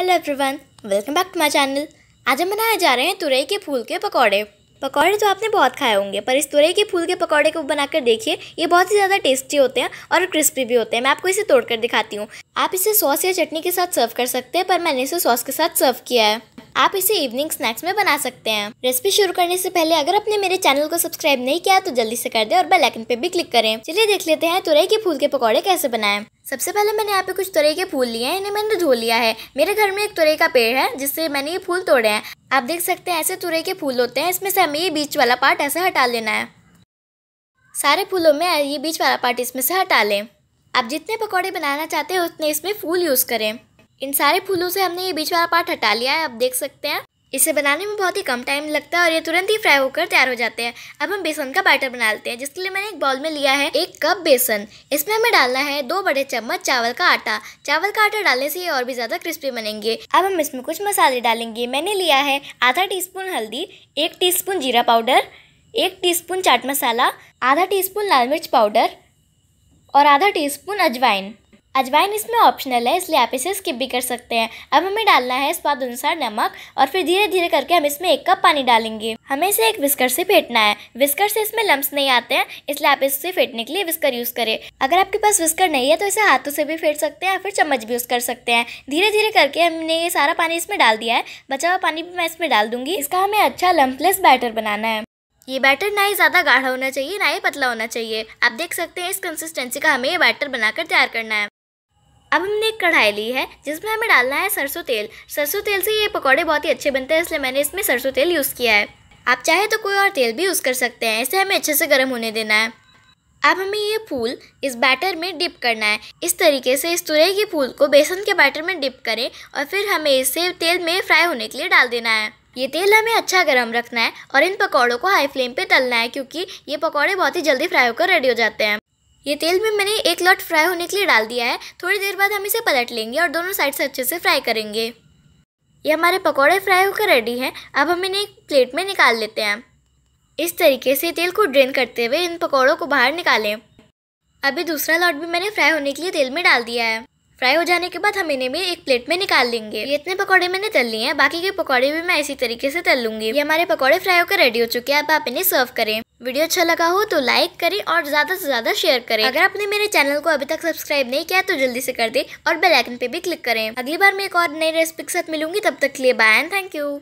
hello everyone welcome back to my channel आज हम बनाने जा रहे हैं तुरई के फूल के पकौड़े पकौड़े तो आपने बहुत खाए होंगे पर इस तुरई के फूल के पकौड़े को बनाकर देखिए ये बहुत ही ज़्यादा टेस्टी होते हैं और क्रिस्पी भी होते हैं मैं आपको इसे तोड़कर दिखाती हूँ आप इसे सॉस या चटनी के साथ सर्व कर सकते हैं पर मैंने इसे सॉस के साथ सर्व किया है आप इसे इवनिंग स्नैक्स में बना सकते हैं रेसिपी शुरू करने से पहले अगर आपने मेरे चैनल को सब्सक्राइब नहीं किया तो जल्दी से कर दे और बेलाइकन पे भी क्लिक करें चलिए देख लेते हैं तुरई के फूल के पकौड़े कैसे बनाए सबसे पहले मैंने यहाँ पे कुछ तुरई के फूल लिए हैं इन्हें मैंने धो लिया है मेरे घर में एक तुरई का पेड़ है जिससे मैंने ये फूल तोड़े हैं आप देख सकते हैं ऐसे तुरई के फूल होते हैं इसमें से हमें ये बीच वाला पार्ट ऐसे हटा लेना है सारे फूलों में ये बीच वाला पार्ट इसमें से हटा लें आप जितने पकौड़े बनाना चाहते हैं उतने इसमें फूल यूज़ करें इन सारे फूलों से हमने ये बीच वाला पार्ट हटा लिया है आप देख सकते हैं इसे बनाने में बहुत ही कम टाइम लगता है और ये तुरंत ही फ्राई होकर तैयार हो जाते हैं अब हम बेसन का बैटर बना लेते हैं जिसके लिए मैंने एक बॉल में लिया है एक कप बेसन इसमें हमें डालना है दो बड़े चम्मच चावल का आटा चावल का आटा डालने से ये और भी ज़्यादा क्रिस्पी बनेंगे अब हम इसमें कुछ मसाले डालेंगे मैंने लिया है आधा टी हल्दी एक टी जीरा पाउडर एक टी चाट मसाला आधा टी लाल मिर्च पाउडर और आधा टी अजवाइन अजवाइन इसमें ऑप्शनल है इसलिए आप इसे स्किप भी कर सकते हैं अब हमें डालना है स्वाद अनुसार नमक और फिर धीरे धीरे करके हम इसमें एक कप पानी डालेंगे हमें इसे एक विस्कर से फेंटना है विस्कर से इसमें लम्स नहीं आते हैं इसलिए आप इससे फेंटने के लिए विस्कर यूज़ करें अगर आपके पास विस्कर नहीं है तो इसे हाथों से भी फेंट सकते हैं या फिर चम्मच भी यूज़ कर सकते हैं धीरे धीरे करके हमने ये सारा पानी इसमें डाल दिया है बचा हुआ पानी भी मैं इसमें डाल दूंगी इसका हमें अच्छा लम्पलेस बैटर बनाना है ये बैटर ना ही ज़्यादा गाढ़ा होना चाहिए ना ही पतला होना चाहिए आप देख सकते हैं इस कंसिस्टेंसी का हमें ये बैटर बनाकर तैयार करना है अब हमने एक कढ़ाई ली है जिसमें हमें डालना है सरसों तेल सरसों तेल से ये पकौड़े बहुत ही अच्छे बनते हैं इसलिए मैंने इसमें सरसों तेल यूज़ किया है आप चाहे तो कोई और तेल भी यूज़ कर सकते हैं इसे हमें अच्छे से गर्म होने देना है अब हमें ये फूल इस बैटर में डिप करना है इस तरीके से इस तुरई के फूल को बेसन के बैटर में डिप करें और फिर हमें इसे तेल में फ्राई होने के लिए डाल देना है ये तेल हमें अच्छा गर्म रखना है और इन पकौड़ों को हाई फ्लेम पे तलना है क्योंकि ये पकौड़े बहुत ही जल्दी फ्राई होकर रेडी हो जाते हैं ये तेल में मैंने एक लॉट फ्राई होने के लिए डाल दिया है थोड़ी देर बाद हम इसे पलट लेंगे और दोनों साइड से अच्छे से फ्राई करेंगे ये हमारे पकौड़े फ्राई होकर रेडी हैं अब हम इन्हें एक प्लेट में निकाल लेते हैं इस तरीके से तेल को ड्रेन करते हुए इन पकौड़ों को बाहर निकालें अभी दूसरा लॉट भी मैंने फ्राई होने के लिए तेल में डाल दिया है फ्राई हो जाने के बाद हम इन्हें भी एक प्लेट में निकाल लेंगे ये इतने पकौड़े मैंने तल लिए हैं बाकी के पकौड़े भी मैं इसी तरीके से तल लूंगी ये हमारे पकौड़े फ्राई होकर रेडी हो चुके हैं अब आप इन्हें सर्व करें वीडियो अच्छा लगा हो तो लाइक करें और ज़्यादा से ज़्यादा शेयर करें अगर आपने मेरे चैनल को अभी तक सब्सक्राइब नहीं किया तो जल्दी से कर दें और बेल आइकन पे भी क्लिक करें अगली बार मैं एक और नई रेसिपी के साथ मिलूंगी तब तक के लिए बाय एंड थैंक यू